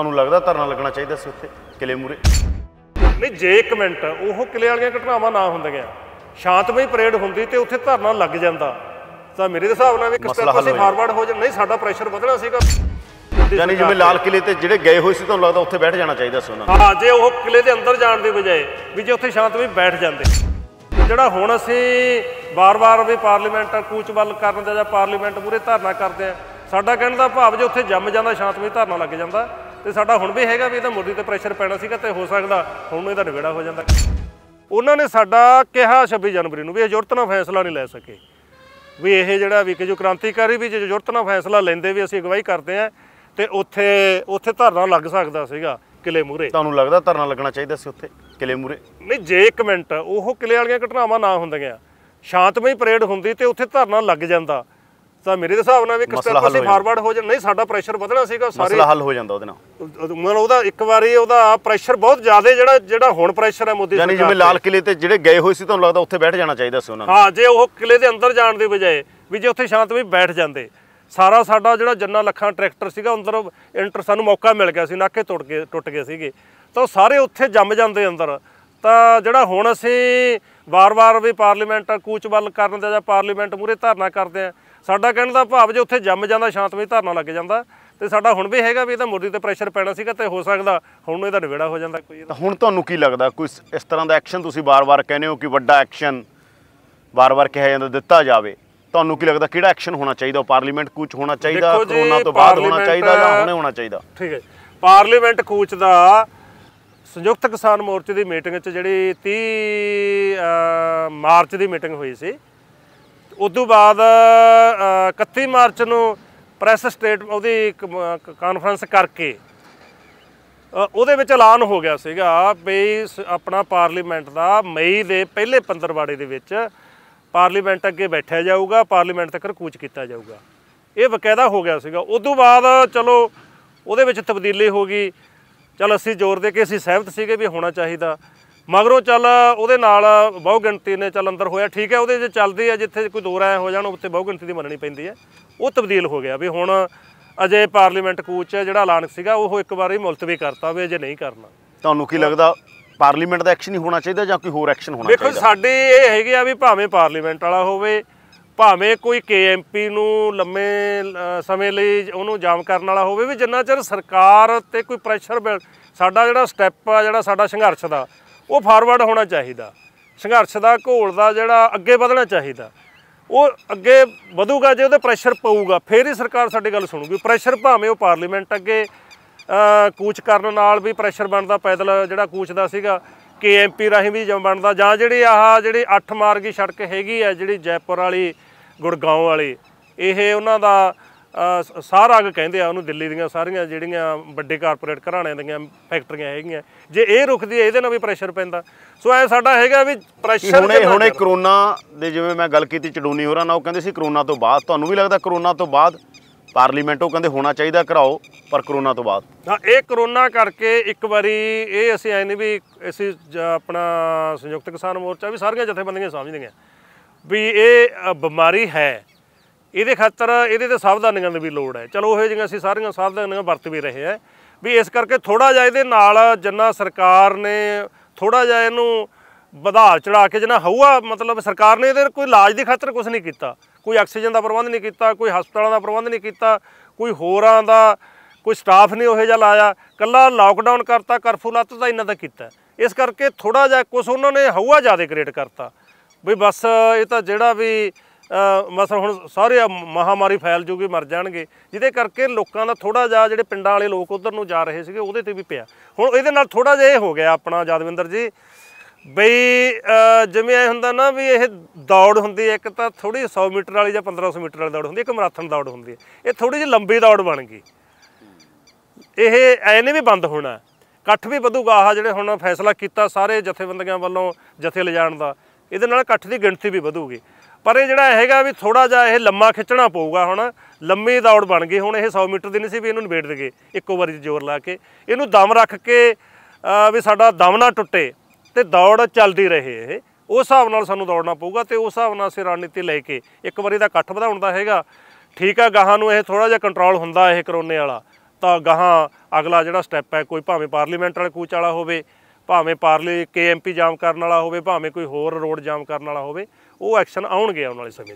ਤੁਹਾਨੂੰ ਲੱਗਦਾ ਧਰਨਾ ਲੱਗਣਾ ਚਾਹੀਦਾ ਸੀ ਉੱਥੇ ਕਿਲੇ ਮੂਰੇ ਨਹੀਂ ਜੇ ਇੱਕ ਮਿੰਟ ਉਹ ਕਿਲੇ ਵਾਲੀਆਂ ਘਟਨਾਵਾਂ ਨਾ ਹੁੰਦੀਆਂ ਸ਼ਾਂਤਮਈ ਪਰੇਡ ਹੁੰਦੀ ਤੇ ਉੱਥੇ ਧਰਨਾ ਲੱਗ ਜਾਂਦਾ ਤਾਂ ਮੇਰੇ ਦੇ ਹਿਸਾਬ ਨਾਲ ਵੀ ਇੱਕ ਸਟੈਪ ਅਸੀਂ ਫਾਰਵਰਡ ਹੋ ਜਾਂ ਨਹੀਂ ਸਾਡਾ ਪ੍ਰੈਸ਼ਰ ਵਧਣਾ ਸੀਗਾ ਯਾਨੀ ਜਿਵੇਂ ਲਾਲ ਕਿਲੇ ਤੇ ਜਿਹੜੇ ਗਏ ਹੋਏ ਸੀ ਤੁਹਾਨੂੰ ਲੱਗਦਾ ਉੱਥੇ ਬੈਠ ਜਾਣਾ ਚਾਹੀਦਾ ਸੀ ਉਹਨਾਂ ਨੂੰ ਹਾਂ ਜੇ ਉਹ ਕਿਲੇ ਦੇ ਅੰਦਰ ਜਾਣ ਦੀ ਬਜਾਏ ਵੀ ਜੇ ਉੱਥੇ ਸ਼ਾਂਤਮਈ ਬੈਠ ਜਾਂਦੇ ਜਿਹੜਾ ਹੁਣ ਅਸੀਂ ਵਾਰ-ਵਾਰ ਵੀ ਪਾਰਲੀਮੈਂਟ ਕੂਚ ਵੱਲ ਕਰਨ ਦਾ ਜਾਂ ਪਾਰਲੀਮੈਂਟ ਮੂਰੇ ਧਰਨਾ ਕਰਦੇ ਆ ਸਾਡਾ ਕਹਿਣ ਦਾ ਭਾਵ ਜੇ ਉੱਥੇ ਜੰਮ ਜਾਂਦਾ ਸ਼ਾਂਤਮਈ ਧਰਨਾ ਲੱਗ ਜਾਂਦਾ ਤੇ ਸਾਡਾ ਹੁਣ ਵੀ ਹੈਗਾ ਵੀ ਇਹਦਾ ਮੋਦੀ ਤੇ ਪ੍ਰੈਸ਼ਰ ਪੈਣਾ ਸੀਗਾ ਤੇ ਹੋ ਸਕਦਾ ਹੁਣ ਇਹਦਾ ਨਿਬੇੜਾ ਹੋ ਜਾਂਦਾ ਉਹਨਾਂ ਨੇ ਸਾਡਾ ਕਿਹਾ 26 ਜਨਵਰੀ ਨੂੰ ਵੀ ਇਹ ਜੁਰਤ ਨਾਲ ਫੈਸਲਾ ਨਹੀਂ ਲੈ ਸਕੇ ਵੀ ਇਹ ਜਿਹੜਾ ਵੀ ਕਿ ਜੋ ਕ੍ਰਾਂਤੀਕਾਰੀ ਵੀ ਜੇ ਜੁਰਤ ਨਾਲ ਫੈਸਲਾ ਲੈਂਦੇ ਵੀ ਅਸੀਂ ਅਗਵਾਈ ਕਰਦੇ ਆ ਤੇ ਉੱਥੇ ਉੱਥੇ ਧਰਨਾ ਲੱਗ ਸਕਦਾ ਸੀਗਾ ਕਿਲੇ ਮੂਰੇ ਤੁਹਾਨੂੰ ਲੱਗਦਾ ਧਰਨਾ ਲੱਗਣਾ ਚਾਹੀਦਾ ਸੀ ਉੱਥੇ ਕਿਲੇ ਮੂਰੇ ਨਹੀਂ ਜੇ ਇੱਕ ਮਿੰਟ ਉਹ ਕਿਲੇ ਵਾਲੀਆਂ ਘਟਨਾਵਾਂ ਨਾ ਹੁੰਦੀਆਂ ਸ਼ਾਂਤਮਈ ਪਰੇਡ ਹੁੰਦੀ ਤੇ ਉੱਥੇ ਧਰਨਾ ਲੱਗ ਜਾਂਦਾ ਤਾਂ ਮੇਰੇ ਦੇ ਹਿਸਾਬ ਨਾਲ ਵੀ ਇੱਕ ਸਟੈਪ ਅਸੀਂ ਫਾਰਵਰਡ ਹੋ ਜਾਂ ਨਹੀਂ ਸਾਡਾ ਪ੍ਰੈਸ਼ਰ ਵਧਣਾ ਸੀਗਾ ਸਾਰੇ ਮਸਲਾ ਹੱਲ ਹੋ ਜਾਂਦਾ ਉਹਦੇ ਨਾਲ ਮਨ ਉਹਦਾ ਇੱਕ ਵਾਰੀ ਉਹਦਾ ਪ੍ਰੈਸ਼ਰ ਬਹੁਤ ਜ਼ਿਆਦਾ ਜਿਹੜਾ ਜਿਹੜਾ ਹੁਣ ਪ੍ਰੈਸ਼ਰ ਹੈ ਮੋਦੀ ਸਰਕਾਰ ਦਾ ਜਿਵੇਂ ਲਾਲ ਕਿਲੇ ਤੇ ਜਿਹੜੇ ਗਏ ਹੋਏ ਸੀ ਤੁਹਾਨੂੰ ਲੱਗਦਾ ਉੱਥੇ ਬੈਠ ਜਾਣਾ ਚਾਹੀਦਾ ਸੀ ਉਹਨਾਂ ਨੂੰ ਹਾਂ ਜੇ ਉਹ ਕਿਲੇ ਦੇ ਅੰਦਰ ਜਾਣ ਦੀ ਬਜਾਏ ਵੀ ਜੇ ਉੱਥੇ ਵੀ ਬੈਠ ਜਾਂਦੇ ਸਾਰਾ ਸਾਡਾ ਜਿਹੜਾ ਜੰਨਾ ਲੱਖਾਂ ਟਰੈਕਟਰ ਸੀਗਾ ਅੰਦਰ ਇੰਟਰ ਸਾਨੂੰ ਮੌਕਾ ਮਿਲ ਗਿਆ ਸੀ ਨਾਕੇ ਟੁੱਟ ਗਏ ਟੁੱਟ ਗਏ ਸੀਗੇ ਤਾਂ ਸਾਰੇ ਉੱਥੇ ਜੰਮ ਜਾਂਦੇ ਅੰਦਰ ਤਾਂ ਜਿਹੜਾ ਹੁਣ ਅਸੀਂ ਵਾਰ-ਵਾਰ ਵੀ ਪਾਰਲੀਮੈਂਟ ਕੂਚਵਲ ਕਰਨ ਦਾ ਜਾਂ ਪਾਰਲੀਮੈਂਟ ਮੂਰੇ ਧਰਨਾ ਕਰਦੇ ਆ ਸਾਡਾ ਕਹਿਣ ਦਾ ਭਾਵ ਜੇ ਉੱਥੇ ਜੰਮ ਜਾਂਦਾ ਸ਼ਾਂਤਮਈ ਧਰਨਾ ਲੱਗ ਜਾਂਦਾ ਤੇ ਸਾਡਾ ਹੁਣ ਵੀ ਹੈਗਾ ਵੀ ਇਹਦਾ ਮੁਰਦੀ ਤੇ ਪ੍ਰੈਸ਼ਰ ਪੈਣਾ ਸੀਗਾ ਤੇ ਹੋ ਸਕਦਾ ਹੁਣ ਇਹਦਾ ਨਿਬੇੜਾ ਹੋ ਜਾਂਦਾ ਕੋਈ ਤਾਂ ਹੁਣ ਤੁਹਾਨੂੰ ਕੀ ਲੱਗਦਾ ਕੋਈ ਇਸ ਤਰ੍ਹਾਂ ਦਾ ਐਕਸ਼ਨ ਤੁਸੀਂ ਬਾਰ-ਬਾਰ ਕਹਿੰਦੇ ਹੋ ਕਿ ਵੱਡਾ ਐਕਸ਼ਨ ਬਾਰ-ਬਾਰ ਕਿਹਾ ਜਾਂਦਾ ਦਿੱਤਾ ਜਾਵੇ ਤੁਹਾਨੂੰ ਕੀ ਲੱਗਦਾ ਕਿਹੜਾ ਐਕਸ਼ਨ ਹੋਣਾ ਚਾਹੀਦਾ ਪਾਰਲੀਮੈਂਟ ਕੂਚ ਹੋਣਾ ਚਾਹੀਦਾ ਕਰੋਨਾ ਤੋਂ ਬਾਅਦ ਹੋਣਾ ਚਾਹੀਦਾ ਜਾਂ ਹੁਣੇ ਹੋਣਾ ਚਾਹੀਦਾ ਠੀਕ ਹੈ ਪਾਰਲੀਮੈਂਟ ਕੂਚ ਦਾ ਸੰਯੁਕਤ ਕਿਸਾਨ ਮੋਰਚੇ ਦੀ ਮੀਟਿੰਗ 'ਚ ਜਿਹੜੀ 30 ਮਾਰਚ ਦੀ ਮੀਟਿੰਗ ਹੋਈ ਸੀ ਉਸ ਤੋਂ ਬਾਅਦ 31 ਮਾਰਚ ਨੂੰ ਪ੍ਰੈਸ ਸਟੇਟ ਉਹਦੀ ਕਾਨਫਰੰਸ ਕਰਕੇ ਉਹਦੇ ਵਿੱਚ ਐਲਾਨ ਹੋ ਗਿਆ ਸੀਗਾ ਵੀ ਆਪਣਾ ਪਾਰਲੀਮੈਂਟ ਦਾ ਮਈ ਦੇ ਪਹਿਲੇ ਪੰਦਰਵਾੜੇ ਦੇ ਵਿੱਚ ਪਾਰਲੀਮੈਂਟ ਅੱਗੇ ਬੈਠਿਆ ਜਾਊਗਾ ਪਾਰਲੀਮੈਂਟ ਤੱਕ ਕੂਚ ਕੀਤਾ ਜਾਊਗਾ ਇਹ ਬਕਾਇਦਾ ਹੋ ਗਿਆ ਸੀਗਾ ਉਸ ਤੋਂ ਬਾਅਦ ਚਲੋ ਉਹਦੇ ਵਿੱਚ ਤਬਦੀਲੀ ਹੋ ਗਈ ਚਲ ਅਸੀਂ ਜ਼ੋਰ ਦੇ ਕੇ ਅਸੀਂ ਸਹਿਮਤ ਸੀਗੇ ਵੀ ਹੋਣਾ ਚਾਹੀਦਾ ਮਗਰੋਂ ਚੱਲ ਉਹਦੇ ਨਾਲ ਬਹੁ ਗਿਣਤੀ ਨੇ ਚੱਲ ਅੰਦਰ ਹੋਇਆ ਠੀਕ ਹੈ ਉਹਦੇ ਜੇ ਚੱਲਦੀ ਹੈ ਜਿੱਥੇ ਕੋਈ ਦੋ ਰਾਏ ਹੋ ਜਾਣ ਉੱਥੇ ਬਹੁ ਗਿਣਤੀ ਦੀ ਮੰਨਣੀ ਪੈਂਦੀ ਹੈ ਉਹ ਤਬਦੀਲ ਹੋ ਗਿਆ ਵੀ ਹੁਣ ਅਜੇ ਪਾਰਲੀਮੈਂਟ ਕੂਚ ਜਿਹੜਾ ਐਲਾਨ ਸੀਗਾ ਉਹ ਇੱਕ ਵਾਰੀ ਮੁਲਤਵੀ ਕਰਤਾ ਵੀ ਅਜੇ ਨਹੀਂ ਕਰਨਾ ਤੁਹਾਨੂੰ ਕੀ ਲੱਗਦਾ ਪਾਰਲੀਮੈਂਟ ਦਾ ਐਕਸ਼ਨ ਹੀ ਹੋਣਾ ਚਾਹੀਦਾ ਜਾਂ ਕੋਈ ਹੋਰ ਐਕਸ਼ਨ ਹੋਣਾ ਚਾਹੀਦਾ ਦੇਖੋ ਸਾਡੇ ਇਹ ਹੈਗੇ ਆ ਵੀ ਭਾਵੇਂ ਪਾਰਲੀਮੈਂਟ ਵਾਲਾ ਹੋਵੇ ਭਾਵੇਂ ਕੋਈ ਕੇਐਮਪੀ ਨੂੰ ਲੰਮੇ ਸਮੇਂ ਲਈ ਉਹਨੂੰ ਜਾਮ ਕਰਨ ਵਾਲਾ ਹੋਵੇ ਵੀ ਜਿੰਨਾ ਚਿਰ ਸਰਕਾਰ ਤੇ ਕੋਈ ਪ੍ਰੈਸ਼ਰ ਸਾਡਾ ਜਿਹੜਾ ਸਟੈਪ ਆ ਜਿਹੜਾ ਸਾਡਾ ਸੰਘਰਸ਼ ਦਾ ਉਹ ਫਾਰਵਰਡ ਹੋਣਾ ਚਾਹੀਦਾ ਸੰਘਰਸ਼ ਦਾ ਘੋਲ ਦਾ ਜਿਹੜਾ ਅੱਗੇ ਵਧਣਾ ਚਾਹੀਦਾ ਉਹ ਅੱਗੇ ਵਧੂਗਾ ਜੇ ਉਹਦੇ ਪ੍ਰੈਸ਼ਰ ਪਊਗਾ ਫੇਰ ਹੀ ਸਰਕਾਰ ਸਾਡੀ ਗੱਲ ਸੁਣੂਗੀ ਪ੍ਰੈਸ਼ਰ ਭਾਵੇਂ ਉਹ ਪਾਰਲੀਮੈਂਟ ਅੱਗੇ ਕੂਚ ਕਰਨ ਨਾਲ ਵੀ ਪ੍ਰੈਸ਼ਰ ਬਣਦਾ ਪੈਦਲ ਜਿਹੜਾ ਕੂਚ ਦਾ ਸੀਗਾ ਕੇਐਮਪੀ ਰਾਹੀਂ ਵੀ ਜਮ ਬਣਦਾ ਜਾਂ ਜਿਹੜੀ ਆਹ ਜਿਹੜੀ 8 ਮਾਰਗੀ ਸੜਕ ਹੈਗੀ ਆ ਜਿਹੜੀ ਜੈਪੁਰ ਵਾਲੀ ਗੁਰਗਾਉਂ ਵਾਲੀ ਇਹ ਉਹਨਾਂ ਦਾ ਸਾਰਾਗ ਕਹਿੰਦੇ ਆ ਉਹਨੂੰ ਦਿੱਲੀ ਦੀਆਂ ਸਾਰੀਆਂ ਜਿਹੜੀਆਂ ਵੱਡੇ ਕਾਰਪੋਰੇਟ ਘਰਾਣਿਆਂ ਦੀਆਂ ਫੈਕਟਰੀਆਂ ਹੈਗੀਆਂ ਜੇ ਇਹ ਰੁਕਦੀ ਹੈ ਇਹਦੇ ਨਾਲ ਵੀ ਪ੍ਰੈਸ਼ਰ ਪੈਂਦਾ ਸੋ ਐ ਸਾਡਾ ਹੈਗਾ ਵੀ ਪ੍ਰੈਸ਼ਰ ਹੁਣੇ ਹੁਣੇ ਕਰੋਨਾ ਦੇ ਜਿਵੇਂ ਮੈਂ ਗੱਲ ਕੀਤੀ ਚਡੂਨੀ ਹੋਰਾਂ ਨਾਲ ਉਹ ਕਹਿੰਦੇ ਸੀ ਕਰੋਨਾ ਤੋਂ ਬਾਅਦ ਤੁਹਾਨੂੰ ਵੀ ਲੱਗਦਾ ਕਰੋਨਾ ਤੋਂ ਬਾਅਦ ਪਾਰਲੀਮੈਂਟ ਉਹ ਕਹਿੰਦੇ ਹੋਣਾ ਚਾਹੀਦਾ ਕਰਾਓ ਪਰ ਕਰੋਨਾ ਤੋਂ ਬਾਅਦ ਹਾਂ ਇਹ ਕਰੋਨਾ ਕਰਕੇ ਇੱਕ ਵਾਰੀ ਇਹ ਅਸੀਂ ਐ ਨਹੀਂ ਵੀ ਅਸੀਂ ਆਪਣਾ ਸੰਯੁਕਤ ਕਿਸਾਨ ਮੋਰਚਾ ਵੀ ਸਾਰੀਆਂ ਜਥੇਬੰਦੀਆਂ ਸਮਝਦੀਆਂ ਵੀ ਇਹ ਬਿਮਾਰੀ ਹੈ ਇਹਦੇ ਖਾਤਰ ਇਹਦੇ ਤੇ ਸਾਵਧਾਨੀਆਂ ਦੀ ਵੀ ਲੋੜ ਹੈ ਚਲੋ ਉਹ ਜਿਹੀਆਂ ਅਸੀਂ ਸਾਰੀਆਂ ਸਾਵਧਾਨੀਆਂ ਵਰਤ ਵੀ ਰਹੇ ਆ ਵੀ ਇਸ ਕਰਕੇ ਥੋੜਾ ਜਿਹਾ ਇਹਦੇ ਨਾਲ ਜਿੰਨਾ ਸਰਕਾਰ ਨੇ ਥੋੜਾ ਜਿਹਾ ਇਹਨੂੰ ਵਧਾ ਚੜਾ ਕੇ ਜਨਾ ਹਊਆ ਮਤਲਬ ਸਰਕਾਰ ਨੇ ਇਹਦੇ ਕੋਈ ਇਲਾਜ ਦੀ ਖਾਤਰ ਕੁਝ ਨਹੀਂ ਕੀਤਾ ਕੋਈ ਆਕਸੀਜਨ ਦਾ ਪ੍ਰਬੰਧ ਨਹੀਂ ਕੀਤਾ ਕੋਈ ਹਸਪਤਾਲਾਂ ਦਾ ਪ੍ਰਬੰਧ ਨਹੀਂ ਕੀਤਾ ਕੋਈ ਹੋਰਾਂ ਦਾ ਕੋਈ ਸਟਾਫ ਨਹੀਂ ਉਹੇ ਜਿਹਾ ਲਾਇਆ ਕੱਲਾ ਲਾਕਡਾਊਨ ਕਰਤਾ ਕਰਫੂ ਲੱਤ ਤਾਂ ਇਹਨਾਂ ਦਾ ਕੀਤਾ ਇਸ ਕਰਕੇ ਥੋੜਾ ਜਿਹਾ ਕੁਝ ਉਹਨਾਂ ਨੇ ਹਊਆ ਜ਼ਿਆਦਾ ਕ੍ਰੀਏਟ ਕਰਤਾ ਵੀ ਬਸ ਇਹ ਤਾਂ ਜਿਹੜਾ ਵੀ ਮਸਲ ਹੁਣ ਸਾਰੇ ਆ ਮਹਾਮਾਰੀ ਫੈਲ ਜੂਗੀ ਮਰ ਜਾਣਗੇ ਜਿਹਦੇ ਕਰਕੇ ਲੋਕਾਂ ਦਾ ਥੋੜਾ ਜਿਹਾ ਜਿਹੜੇ ਪਿੰਡਾਂ ਵਾਲੇ ਲੋਕ ਉਧਰ ਨੂੰ ਜਾ ਰਹੇ ਸੀਗੇ ਉਹਦੇ ਤੇ ਵੀ ਪਿਆ ਹੁਣ ਇਹਦੇ ਨਾਲ ਥੋੜਾ ਜਿਹਾ ਇਹ ਹੋ ਗਿਆ ਆਪਣਾ ਜਦਵਿੰਦਰ ਜੀ ਬਈ ਜਿਵੇਂ ਐ ਹੁੰਦਾ ਨਾ ਵੀ ਇਹ ਦੌੜ ਹੁੰਦੀ ਹੈ ਇੱਕ ਤਾਂ ਥੋੜੀ 100 ਮੀਟਰ ਵਾਲੀ ਜਾਂ 1500 ਮੀਟਰ ਵਾਲੀ ਦੌੜ ਹੁੰਦੀ ਹੈ ਇੱਕ ਮੈਰਾਥਨ ਦੌੜ ਹੁੰਦੀ ਹੈ ਇਹ ਥੋੜੀ ਜਿਹੀ ਲੰਬੀ ਦੌੜ ਬਣ ਗਈ ਇਹ ਐ ਵੀ ਬੰਦ ਹੋਣਾ ਇਕੱਠ ਵੀ ਵਧੂਗਾ ਆਹ ਜਿਹੜੇ ਹੁਣ ਫੈਸਲਾ ਕੀਤਾ ਸਾਰੇ ਜਥੇਬੰਦੀਆਂ ਵੱਲੋਂ ਜਥੇ ਲਿਜਾਣ ਦਾ ਇਹਦੇ ਨਾਲ ਇਕੱਠ ਦੀ ਗਿਣਤੀ ਵੀ ਵਧੂਗੀ ਪਰ ਇਹ ਜਿਹੜਾ ਹੈਗਾ ਵੀ ਥੋੜਾ ਜਿਹਾ ਇਹ ਲੰਮਾ ਖਿੱਚਣਾ ਪਊਗਾ ਹੁਣ ਲੰਮੀ ਦੌੜ ਬਣ ਗਈ ਹੁਣ ਇਹ 100 ਮੀਟਰ ਦੀ ਨਹੀਂ ਸੀ ਵੀ ਇਹਨੂੰ ਨਿਬੇੜ ਦੇਗੇ ਇੱਕੋ ਵਾਰੀ ਜ਼ੋਰ ਲਾ ਕੇ ਇਹਨੂੰ ਦਮ ਰੱਖ ਕੇ ਵੀ ਸਾਡਾ ਦਮ ਨਾ ਟੁੱਟੇ ਤੇ ਦੌੜ ਚੱਲਦੀ ਰਹੇ ਇਹ ਉਸ ਹਿਸਾਬ ਨਾਲ ਸਾਨੂੰ ਦੌੜਨਾ ਪਊਗਾ ਤੇ ਉਸ ਹਿਸਾਬ ਨਾਲ ਅਸੀਂ ਰਣਨੀਤੀ ਲੈ ਕੇ ਇੱਕ ਵਾਰੀ ਦਾ ਇਕੱਠ ਵਧਾਉਣ ਦਾ ਹੈਗਾ ਠੀਕ ਆ ਗਾਹਾਂ ਨੂੰ ਇਹ ਥੋੜਾ ਜਿਹਾ ਕੰਟਰੋਲ ਹੁੰਦਾ ਇਹ ਕਰੋਨੇ ਵਾਲਾ ਤਾਂ ਗਾਹਾਂ ਅਗਲਾ ਜਿਹੜਾ ਸਟੈਪ ਹੈ ਕੋਈ ਭਾਵੇਂ ਪਾਰਲੀਮੈਂਟ ਵਾਲੇ ਕੂਚ ਵਾਲਾ ਹੋਵੇ ਭਾਵੇਂ ਪਾਰਲੀ ਕੇਐਮਪੀ ਜਾਮ ਕਰਨ ਵਾਲਾ ਹੋਵੇ ਭਾਵੇਂ ਕੋਈ ਹੋਰ ਰੋਡ ਜਾਮ ਕਰਨ ਵਾਲਾ ਹੋਵੇ ਉਹ ਐਕਸ਼ਨ ਆਉਣਗੇ ਆਉਣ ਵਾਲੇ ਸਮੇਂ